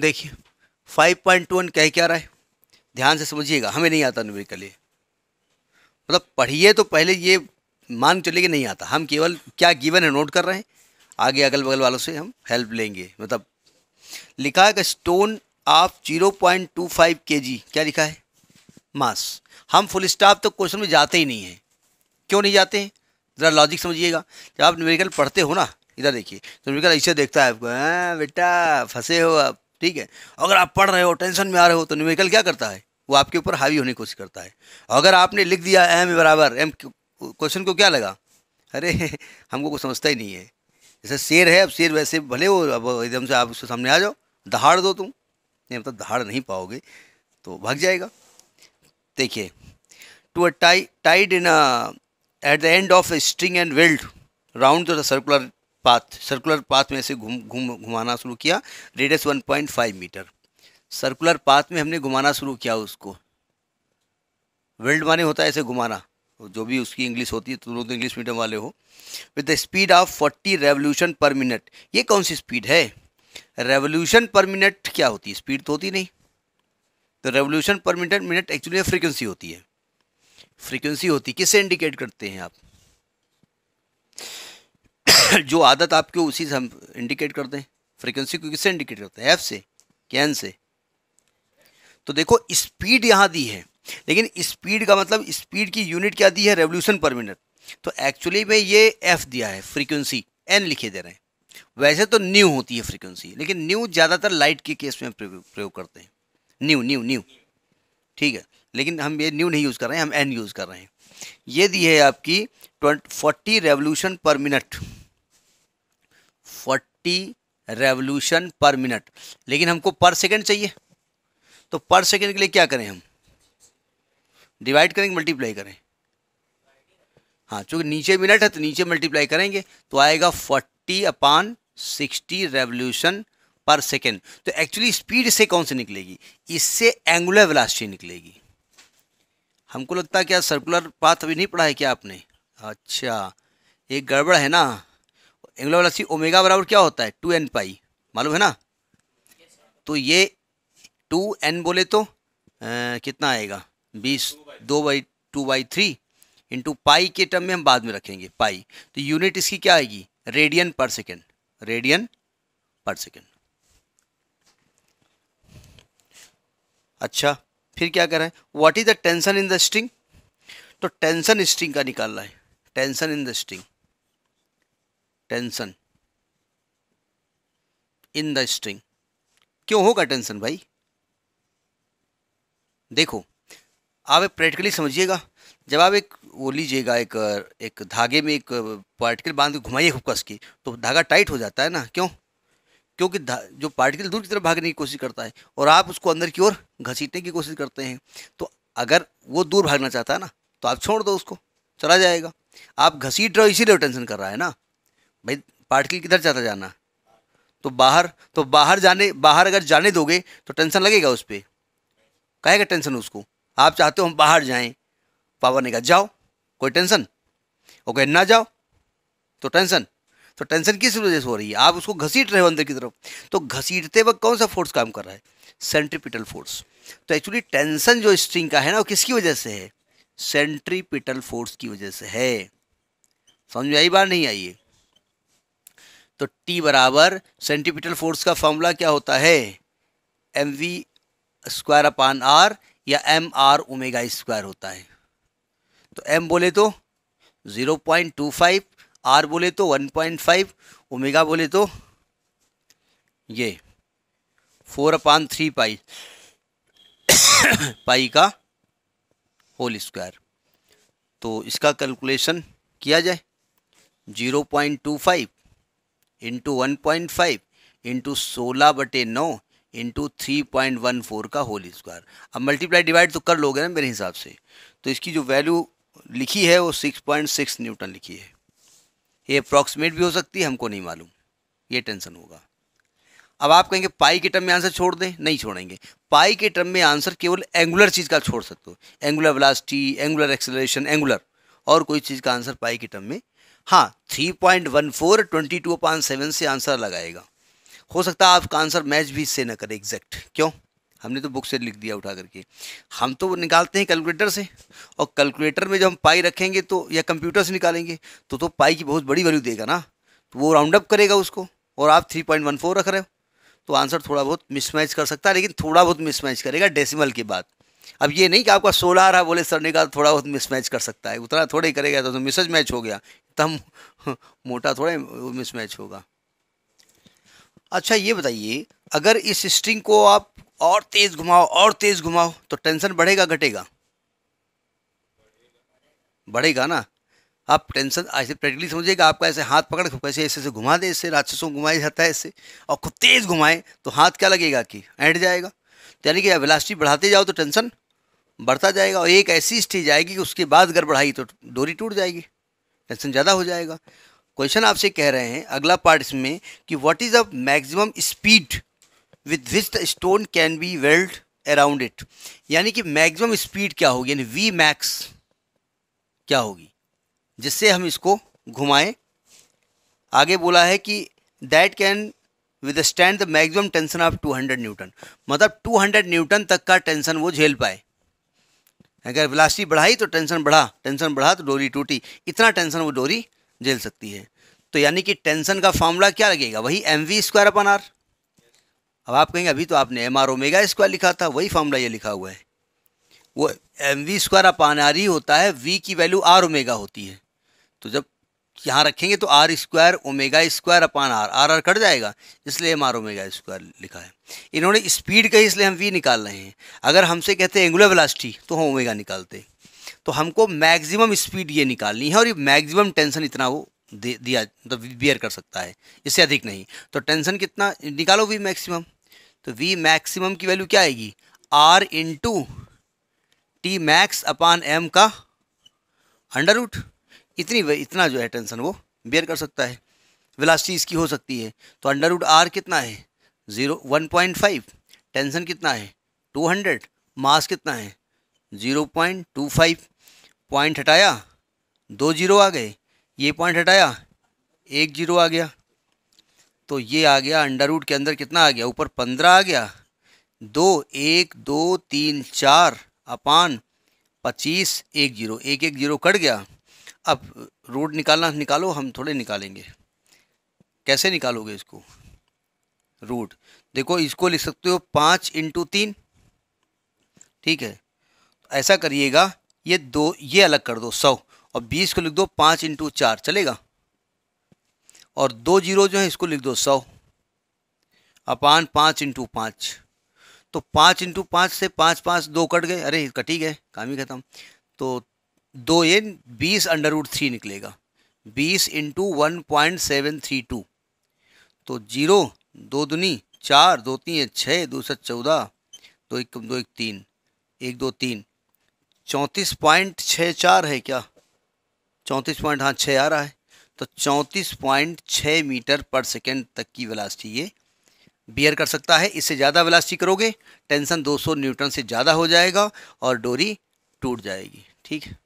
देखिए five point one कह क्या रहा है ध्यान से समझिएगा हमें नहीं आता न्यूमेरिक के मतलब पढ़िए तो पहले ये मान चले कि नहीं आता हम केवल क्या गिवन है नोट कर रहे हैं आगे अगल बगल वालों से हम हेल्प लेंगे मतलब लिखा है कि stone of zero point two five K G क्या लिखा है मास हम फुल स्टाफ तो क्वेश्चन में जाते ही नहीं हैं क्यों नहीं जाते हैं ज़रा लॉजिक समझिएगा जब आप न्यूमेरिकल पढ़ते हो ना इधर देखिए तो न्यूमेरिकल ऐसे देखता है आपको हाँ, बेटा फंसे हो आप ठीक है अगर आप पढ़ रहे हो टेंशन में आ रहे हो तो न्यूमेरिकल क्या करता है वो आपके ऊपर हावी होने की कोशिश करता है अगर आपने लिख दिया एम बराबर एम क्वेश्चन को क्या लगा अरे हमको कुछ समझता ही नहीं है जैसे शेर है अब शेर वैसे भले वो अब एकदम से आप उसके सामने आ जाओ दहाड़ दो तुम नहीं मतलब दहाड़ नहीं पाओगे तो भाग जाएगा देखिए to a tie tied in at the end of string and whirled round the circular path circular path में ऐसे घूम घूम घुमाना शुरू किया रेडियस 1.5 मीटर सर्कुलर पाथ में हमने घुमाना शुरू किया उसको वेल्ड माने होता है ऐसे घुमाना जो भी उसकी इंग्लिश होती है तुम लोग इंग्लिश मीडियम वाले हो with the speed of forty revolution per minute ये कौन सी स्पीड है रेवोल्यूशन पर मिनट क्या होती है स्पीड तो होती नहीं तो revolution per minute minute actually frequency होती है फ्रीक्वेंसी होती है किससे इंडिकेट करते हैं आप जो आदत आपके उसी से हम इंडिकेट करते हैं फ्रीक्वेंसी को किससे इंडिकेट करते हैं एफ से कैन से तो देखो स्पीड यहाँ दी है लेकिन स्पीड का मतलब स्पीड की यूनिट क्या दी है रेवोल्यूशन पर मिनट तो एक्चुअली में ये एफ दिया है फ्रीक्वेंसी एन लिखे दे रहे हैं वैसे तो न्यू होती है फ्रीक्वेंसी लेकिन न्यू ज़्यादातर लाइट के केस में प्रयोग करते हैं न्यू न्यू न्यू ठीक है लेकिन हम ये न्यू नहीं यूज़ कर रहे हैं हम एन यूज़ कर रहे हैं ये दी है आपकी ट्वेंट forty revolution per minute forty revolution per minute लेकिन हमको पर सेकेंड चाहिए तो पर सेकेंड के लिए क्या करें हम डिवाइड करेंगे मल्टीप्लाई करें हाँ चूँकि नीचे मिनट है तो नीचे मल्टीप्लाई करेंगे तो आएगा forty upon sixty revolution per second तो एक्चुअली स्पीड से कौन सी निकलेगी इससे एंगुलर वेलासिटी निकलेगी हमको लगता है क्या सर्कुलर पाथ अभी नहीं पढ़ा है क्या आपने अच्छा ये गड़बड़ है ना एंगुलर वेलोसिटी ओमेगा बराबर क्या होता है टू एन पाई मालूम है ना तो ये टू एन बोले तो आ, कितना आएगा बीस दो by two by three into pi के टर्म में हम बाद में रखेंगे पाई तो यूनिट इसकी क्या आएगी रेडियन पर सेकेंड रेडियन पर सेकेंड अच्छा फिर क्या करें what is the tension in the string तो टेंशन स्ट्रिंग का निकालना है tension in the string tension in the string क्यों होगा टेंशन भाई देखो आप एक प्रैक्टिकली समझिएगा जब आप एक वो लीजिएगा एक एक धागे में एक पार्टिकल बांध के घुमाइए हुकस की तो धागा टाइट हो जाता है ना क्यों क्योंकि जो पार्टिकल दूर की तरफ भागने की कोशिश करता है और आप उसको अंदर की ओर घसीटने की कोशिश करते हैं तो अगर वो दूर भागना चाहता है ना तो आप छोड़ दो उसको चला जाएगा आप घसीट रहे हो इसीलिए टेंशन कर रहा है ना भाई पार्टिकल किधर चाहता जाना तो बाहर तो बाहर जाने बाहर अगर जाने दोगे तो टेंशन लगेगा उस पर कहेगा टेंशन उसको आप चाहते हो हम बाहर जाएं पावर ने कहा जाओ कोई टेंशन वो कहे ना जाओ तो टेंशन तो टेंशन किस वजह से हो रही है आप उसको घसीट रहे हो अंदर की तरफ तो घसीटते वक्त कौन सा फोर्स काम कर रहा है सेंट्रीपिटल फोर्स तो एक्चुअली टेंशन जो स्ट्रिंग का है ना वो किसकी वजह से है सेंट्रीपिटल फोर्स की वजह से है समझ में आई बार नहीं आई है तो टी बराबर सेंटीपिटल फोर्स का फॉर्मूला क्या होता है M V square upon R या एम आर ओमेगा स्क्वायर होता है तो एम बोले तो zero point two five R बोले तो वन पॉइंट फाइव ओमेगा बोले तो ये फोर अपान थ्री पाई पाई का होल स्क्वायर तो इसका कैलकुलेशन किया जाए zero point two five into one point five into सोलह बटे नौ into three point one four का होल स्क्वायर अब मल्टीप्लाई डिवाइड तो कर लोगे ना मेरे हिसाब से तो इसकी जो वैल्यू लिखी है वो सिक्स पॉइंट सिक्स न्यूटन लिखी है ये अप्रॉक्सीमेट भी हो सकती है हमको नहीं मालूम ये टेंशन होगा अब आप कहेंगे पाई के टर्म में आंसर छोड़ दें नहीं छोड़ेंगे पाई के टर्म में आंसर केवल एंगुलर चीज़ का छोड़ सकते हो एंगुलर ब्लास्टी एंगुलर एक्सेलरेशन एंगुलर और कोई चीज़ का आंसर पाई के टर्म में हाँ three point one four twenty two point seven से आंसर लगाएगा हो सकता है आपका आंसर मैच भी इससे ना करे एग्जैक्ट क्यों हमने तो बुक से लिख दिया उठा करके हम तो निकालते हैं कैलकुलेटर से और कैलकुलेटर में जब हम पाई रखेंगे तो या कंप्यूटर से निकालेंगे तो तो पाई की बहुत बड़ी वैल्यू देगा ना तो वो राउंड अप करेगा उसको और आप थ्री पॉइंट वन फोर रख रहे हो तो आंसर थोड़ा बहुत मिसमैच कर सकता है लेकिन थोड़ा बहुत मिसमैच करेगा डेसिमल के बाद अब ये नहीं कि आपका सोलह रहा बोले सर ने कहा थोड़ा बहुत मिसमैच कर सकता है उतना थोड़े ही करेगा तो, तो मिसज मैच हो गया इतना मोटा थोड़ा मिसमैच होगा अच्छा ये बताइए अगर इस स्ट्रिंग को आप और तेज घुमाओ और तेज घुमाओ तो टेंशन बढ़ेगा घटेगा बढ़ेगा ना आप टेंशन ऐसे प्रैक्टिकली समझिएगा आपका ऐसे हाथ पकड़ कैसे ऐसे ऐसे घुमा दे इससे राक्षसों को घुमाया जाता है इससे और खूब तेज़ घुमाए तो हाथ क्या लगेगा कि ऐंठ जाएगा तो यानी कि वेलासिटी बढ़ाते जाओ तो टेंशन बढ़ता जाएगा और एक ऐसी स्टेज आएगी कि उसके बाद अगर बढ़ाई तो डोरी टूट जाएगी टेंशन ज़्यादा हो जाएगा क्वेश्चन आपसे कह रहे हैं अगला पार्ट इसमें कि what is the maximum speed with which the stone can be whirled around it यानी कि मैक्सिमम स्पीड क्या होगी यानी वी मैक्स क्या होगी जिससे हम इसको घुमाएं आगे बोला है कि that can withstand the maximum tension of 200 newton मतलब 200 न्यूटन तक का टेंशन वो झेल पाए अगर विलासिटी बढ़ाई तो टेंशन बढ़ा टेंशन बढ़ा तो डोरी टूटी इतना टेंशन वो डोरी झेल सकती है तो यानी कि टेंशन का फॉर्मूला क्या लगेगा वही M V square upon R अब आप कहेंगे अभी तो आपने एम आर ओमेगा स्क्वायर लिखा था वही फॉर्मूला ये लिखा हुआ है वो M V square upon R ही होता है वी की वैल्यू आर ओमेगा होती है तो जब यहाँ रखेंगे तो R square omega square upon R R R cut जाएगा इसलिए एम आर ओमेगा स्क्वायर लिखा है इन्होंने स्पीड कही इसलिए हम वी निकाल रहे हैं अगर हमसे कहते हैं एंगुलर तो हम ओमेगा निकालते तो हमको मैक्सिमम स्पीड ये निकालनी है और ये मैक्सिमम टेंशन इतना वो दे दिया मतलब तो बियर कर सकता है इससे अधिक नहीं तो टेंशन कितना निकालो वी मैक्सिमम तो वी मैक्सिमम की वैल्यू क्या आएगी R into T max upon M का अंडर रूट इतनी इतना जो है टेंशन वो बेयर कर सकता है वेलासिटी इसकी हो सकती है तो अंडर रूट आर कितना है zero one point five tension कितना है टू हंड्रेड मास कितना है zero point two five point हटाया दो जीरो आ गए ये पॉइंट हटाया एक जीरो आ गया तो ये आ गया अंडर रूट के अंदर कितना आ गया ऊपर पंद्रह आ गया दो एक दो तीन चार अपान पच्चीस एक जीरो एक एक जीरो कट गया अब रोड निकालना निकालो हम थोड़े निकालेंगे कैसे निकालोगे इसको रूट देखो इसको लिख सकते हो पाँच इंटू तीन ठीक है ऐसा करिएगा ये दो ये अलग कर दो सौ और बीस को लिख दो पाँच इंटू चार चलेगा और दो जीरो जो है इसको लिख दो सौ अपान पाँच इंटू पाँच तो पाँच इंटू पाँच से पाँच पाँच दो कट गए अरे कट ही गए काम ही खत्म तो दो ये बीस अंडर रूट थ्री निकलेगा बीस into one point seven three two तो जीरो दो दुनी चार दो तीन छः दो सौ चौदह दो एक दो एक तीन एक दो तीन चौंतीस पॉइंट छः चार है क्या चौंतीस पॉइंट हाँ छः आ रहा है तो चौंतीस पॉइंट छः मीटर पर सेकेंड तक की वेलासिटी ये बियर कर सकता है इससे ज़्यादा वेलासिटी करोगे टेंशन 200 न्यूटन से ज़्यादा हो जाएगा और डोरी टूट जाएगी ठीक है